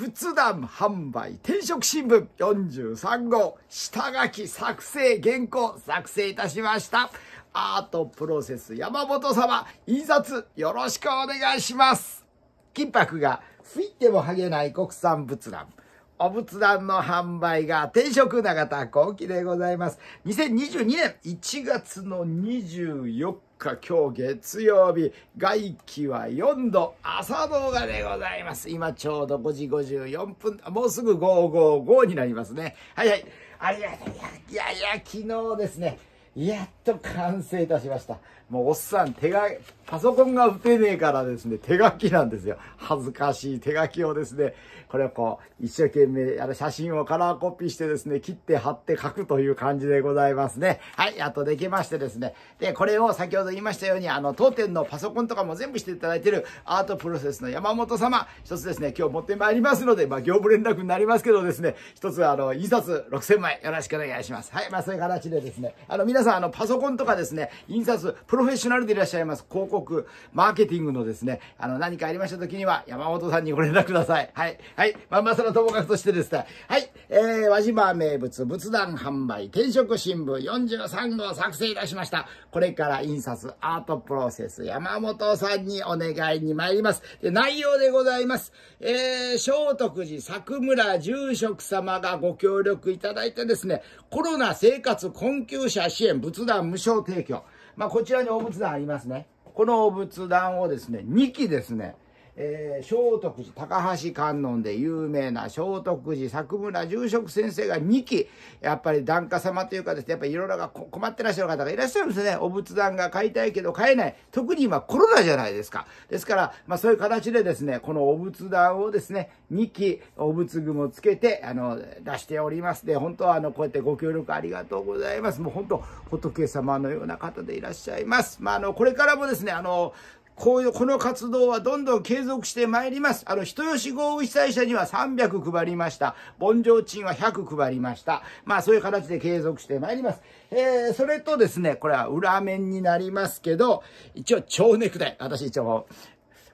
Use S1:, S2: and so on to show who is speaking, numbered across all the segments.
S1: 仏壇販売転職新聞43号下書き作成原稿作成いたしましたアートプロセス山本様印刷よろしくお願いします金箔が吹いても剥げない国産仏壇お仏壇の販売が定職永田後期でございます。2022年1月の24日、今日月曜日、外気は4度、朝動画でございます。今ちょうど5時54分、もうすぐ555になりますね。はいはい。あ、いやいや、いやいや、昨日ですね。やっと完成いたしました。もうおっさん手書き、パソコンが打てねえからですね、手書きなんですよ。恥ずかしい手書きをですね、これをこう、一生懸命、あの、写真をカラーコピーしてですね、切って貼って書くという感じでございますね。はい、やっとできましてですね。で、これを先ほど言いましたように、あの、当店のパソコンとかも全部していただいているアートプロセスの山本様、一つですね、今日持ってまいりますので、まあ、業務連絡になりますけどですね、一つ、あの、印刷6000枚よろしくお願いします。はい、まあ、そういう形でですね、あの、皆さん、あの、パソコンコンとかですね、印刷、プロフェッショナルでいらっしゃいます、広告、マーケティングのですね、あの、何かありました時には、山本さんにご連絡ください。はい。はい。まんまそのともかくとしてですね、はい。えー、輪島名物、仏壇販売、転職新聞43号作成いたしました。これから印刷、アートプロセス、山本さんにお願いに参ります。で、内容でございます。えー、聖徳寺佐久村住職様がご協力いただいてですね、コロナ生活困窮者支援仏壇は無償提供。まあ、こちらにお仏壇ありますね。このお仏壇をですね、2基ですね、えー、聖徳寺高橋観音で有名な聖徳寺佐久村住職先生が2期やっぱり檀家様というかですねやっぱりいろいろ困ってらっしゃる方がいらっしゃるんですねお仏壇が買いたいけど買えない特に今コロナじゃないですかですから、まあ、そういう形でですねこのお仏壇をですね2期お仏具もつけてあの出しておりますで本当はあのこうやってご協力ありがとうございますもう本当仏様のような方でいらっしゃいますまああのこれからもですねあのこういう、この活動はどんどん継続してまいります。あの、人吉豪雨被災者には300配りました。盆上賃は100配りました。まあ、そういう形で継続してまいります。えー、それとですね、これは裏面になりますけど、一応、蝶ネクタイ。私一応、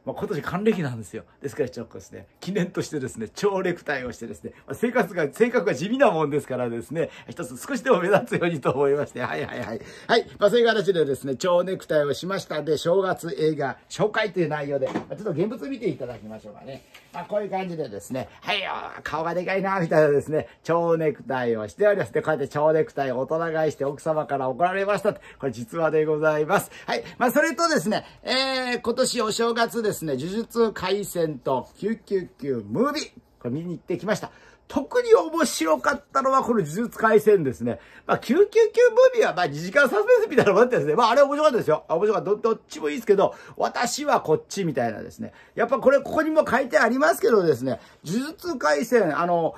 S1: まあ、今年還暦なんですよ。ですからちょっとですね、記念としてですね、超ネクタイをしてですね、まあ、生活が、性格が地味なもんですからですね、一つ少しでも目立つようにと思いまして、はいはいはい。はい、まあ、そういう形でですね、超ネクタイをしましたで、正月映画紹介という内容で、まあ、ちょっと現物見ていただきましょうかね。まあ、こういう感じでですね、はいよ、顔がでかいな、みたいなですね、超ネクタイをしております。で、こうやって超ネクタイを大人買いして奥様から怒られました。これ実話でございます。はい、まあ、それとですね、えー、今年お正月ですですね、呪術廻戦と999ムービー、これ見に行ってきました。特に面白かったのはこの呪術廻戦ですね。まあ、999ムービーはま2時間サスペンスみたいなもんですね。まあ、あれ面白かったですよ。面白かった。どっちもいいですけど、私はこっちみたいなですね。やっぱこれここにも書いてありますけどですね、呪術廻戦、あの、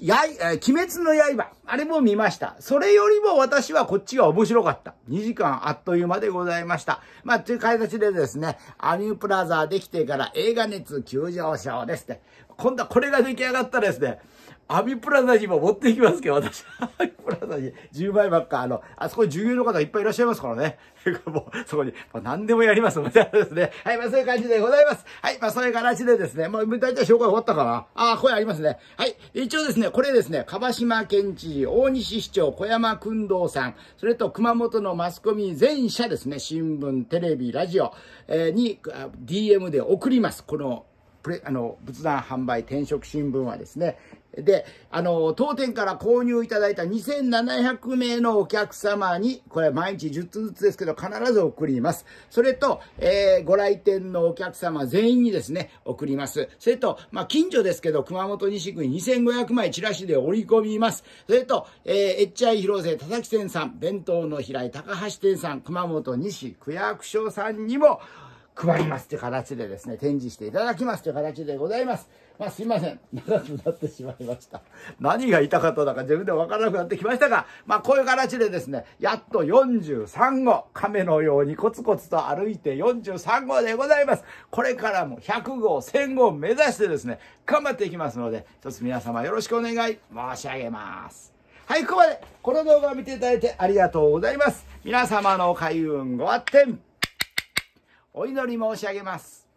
S1: やい、えー、鬼滅の刃。あれも見ました。それよりも私はこっちが面白かった。2時間あっという間でございました。まあ、という形でですね、アニュープラザできてから映画熱急上昇ですね。今度はこれが出来上がったらですね、アミプラザにも持っていきますけど、私、アミプラザに10倍ばっか、あの、あそこに従業の方いっぱいいらっしゃいますからね。もう、そこに、もう何でもやりますので、いですね。はい、まあそういう感じでございます。はい、まあそういう形でですね、もう大体紹介終わったかな。ああ、声ありますね。はい、一応ですね、これですね、川島県知事、大西市長、小山君堂さん、それと熊本のマスコミ全社ですね、新聞、テレビ、ラジオ、えー、に、DM で送ります。この、プレ、あの、仏壇販売転職新聞はですね、で、あの、当店から購入いただいた2700名のお客様に、これ毎日10通ずつですけど、必ず送ります。それと、えー、ご来店のお客様全員にですね、送ります。それと、まあ、近所ですけど、熊本西区に2500枚チラシで折り込みます。それと、えー、えっちゃい広瀬田崎店さん、弁当の平井高橋店さん、熊本西区役所さんにも、配りますという形でですね、展示していただきますという形でございます。まあすいません。長くなってしまいました。何が痛かったのか自分でわからなくなってきましたが、まあこういう形でですね、やっと43号、亀のようにコツコツと歩いて43号でございます。これからも100号、1000号目指してですね、頑張っていきますので、一つ皆様よろしくお願い申し上げます。はい、ここまで、この動画を見ていただいてありがとうございます。皆様の開運ご発展お祈り申し上げます